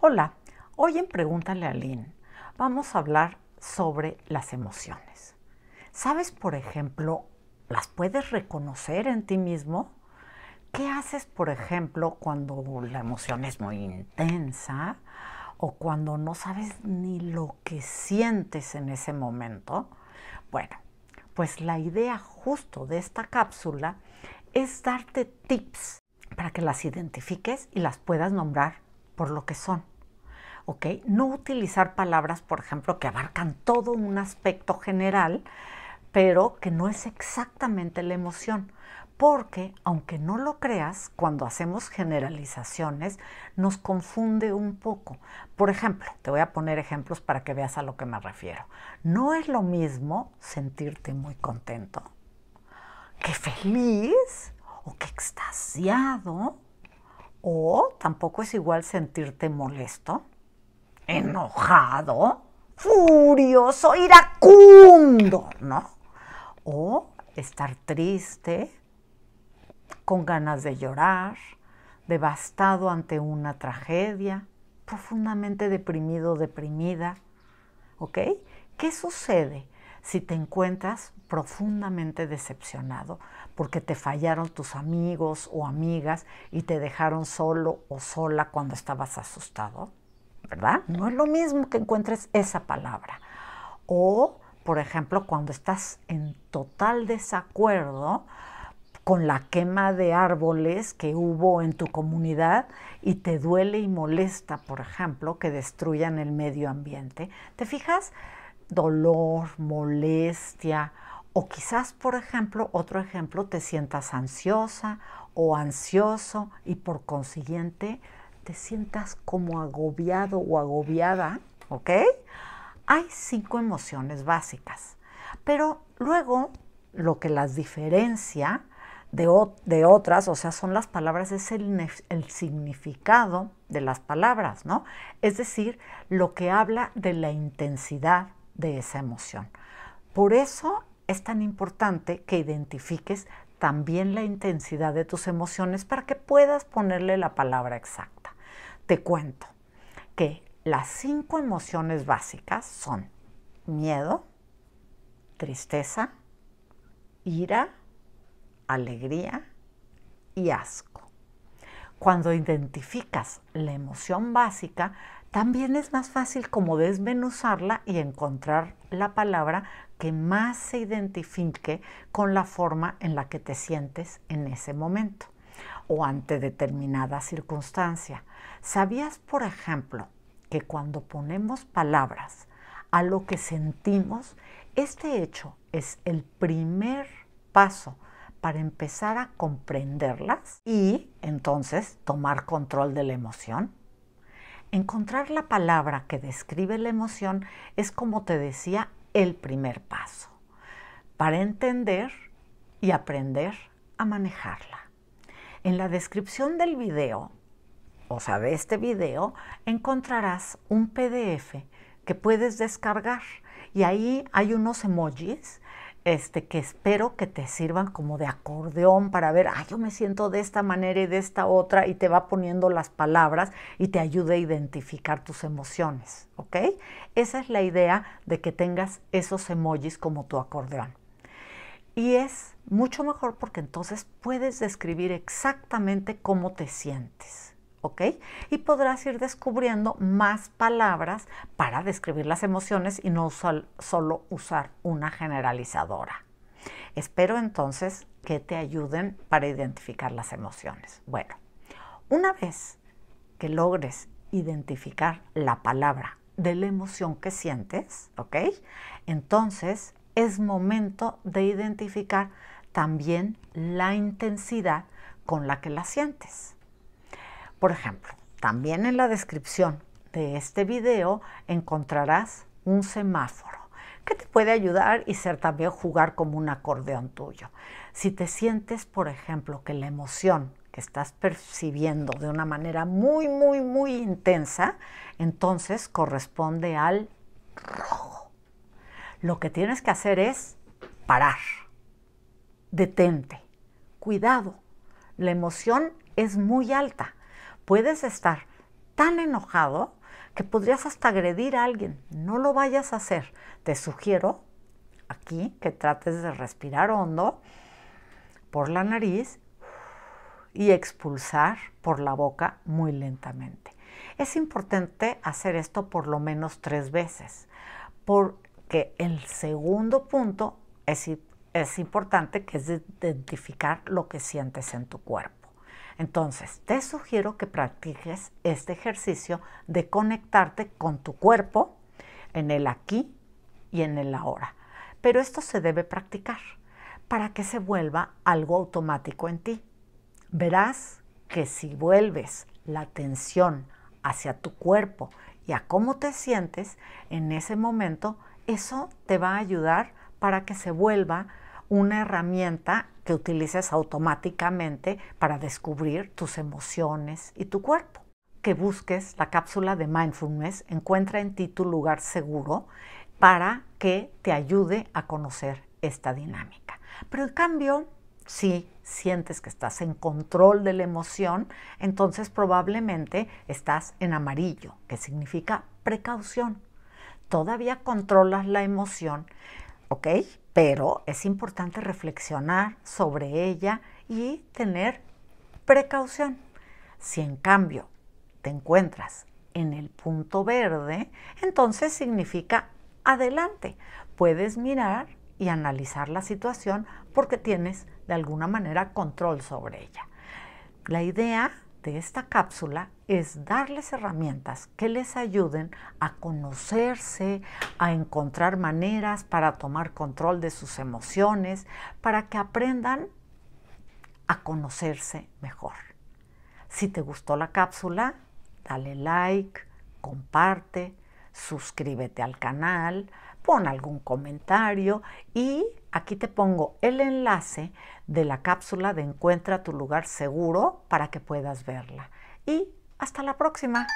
Hola, hoy en Pregúntale a Lynn vamos a hablar sobre las emociones. ¿Sabes, por ejemplo, las puedes reconocer en ti mismo? ¿Qué haces, por ejemplo, cuando la emoción es muy intensa o cuando no sabes ni lo que sientes en ese momento? Bueno, pues la idea justo de esta cápsula es darte tips para que las identifiques y las puedas nombrar por lo que son. ¿Ok? No utilizar palabras, por ejemplo, que abarcan todo un aspecto general, pero que no es exactamente la emoción. Porque, aunque no lo creas, cuando hacemos generalizaciones nos confunde un poco. Por ejemplo, te voy a poner ejemplos para que veas a lo que me refiero. No es lo mismo sentirte muy contento qué feliz o qué extasiado. O tampoco es igual sentirte molesto, enojado, furioso, iracundo, ¿no? O estar triste, con ganas de llorar, devastado ante una tragedia, profundamente deprimido, deprimida. ¿Ok? ¿Qué sucede? si te encuentras profundamente decepcionado porque te fallaron tus amigos o amigas y te dejaron solo o sola cuando estabas asustado, ¿verdad? No es lo mismo que encuentres esa palabra. O, por ejemplo, cuando estás en total desacuerdo con la quema de árboles que hubo en tu comunidad y te duele y molesta, por ejemplo, que destruyan el medio ambiente. ¿Te fijas? dolor, molestia o quizás, por ejemplo, otro ejemplo, te sientas ansiosa o ansioso y por consiguiente te sientas como agobiado o agobiada, ¿ok? Hay cinco emociones básicas, pero luego lo que las diferencia de, otras, o sea, son las palabras, es el, el significado de las palabras, ¿no? Es decir, lo que habla de la intensidad de esa emoción. Por eso es tan importante que identifiques también la intensidad de tus emociones para que puedas ponerle la palabra exacta. Te cuento que las cinco emociones básicas son miedo, tristeza, ira, alegría y asco cuando identificas la emoción básica, también es más fácil como desmenuzarla y encontrar la palabra que más se identifique con la forma en la que te sientes en ese momento o ante determinada circunstancia. ¿Sabías, por ejemplo, que cuando ponemos palabras a lo que sentimos, este hecho es el primer paso para empezar a comprenderlas y entonces tomar control de la emoción. Encontrar la palabra que describe la emoción es, como te decía, el primer paso para entender y aprender a manejarla. En la descripción del video, o sea, de este video, encontrarás un PDF que puedes descargar y ahí hay unos emojis este, que espero que te sirvan como de acordeón para ver, ah, yo me siento de esta manera y de esta otra, y te va poniendo las palabras y te ayuda a identificar tus emociones, ¿ok? Esa es la idea de que tengas esos emojis como tu acordeón. Y es mucho mejor porque entonces puedes describir exactamente cómo te sientes. Y podrás ir descubriendo más palabras para describir las emociones y no solo usar una generalizadora. Espero entonces que te ayuden para identificar las emociones. Bueno, una vez que logres identificar la palabra de la emoción que sientes, Entonces es momento de identificar también la intensidad con la que la sientes. Por ejemplo, también en la descripción de este video encontrarás un semáforo que te puede ayudar y ser también jugar como un acordeón tuyo. Si te sientes, por ejemplo, que la emoción que estás percibiendo de una manera muy, muy, muy intensa, entonces corresponde al rojo. Lo que tienes que hacer es parar, detente, cuidado. La emoción es muy alta. Puedes estar tan enojado que podrías hasta agredir a alguien. No lo vayas a hacer. Te sugiero aquí que trates de respirar hondo por la nariz y expulsar por la boca muy lentamente. Es importante hacer esto por lo menos tres veces, porque el segundo punto es, importante que es identificar lo que sientes en tu cuerpo. Entonces, te sugiero que practiques este ejercicio de conectarte con tu cuerpo en el aquí y en el ahora. Pero esto se debe practicar para que se vuelva algo automático en ti. Verás que si vuelves la atención hacia tu cuerpo y a cómo te sientes en ese momento, eso te va a ayudar para que se vuelva una herramienta que utilices automáticamente para descubrir tus emociones y tu cuerpo. Que busques la cápsula de mindfulness, encuentra en ti tu lugar seguro para que te ayude a conocer esta dinámica. Pero en cambio, si sientes que estás en control de la emoción, entonces probablemente estás en amarillo, que significa precaución. Todavía controlas la emoción, ¿ok? Pero es importante reflexionar sobre ella y tener precaución. Si en cambio te encuentras en el punto verde, entonces significa adelante. Puedes mirar y analizar la situación porque tienes de alguna manera control sobre ella. La idea esta cápsula es darles herramientas que les ayuden a conocerse, a encontrar maneras para tomar control de sus emociones, para que aprendan a conocerse mejor. Si te gustó la cápsula, dale like, comparte, suscríbete al canal, pon algún comentario y aquí te pongo el enlace de la cápsula de Encuentra tu lugar seguro para que puedas verla. Y hasta la próxima.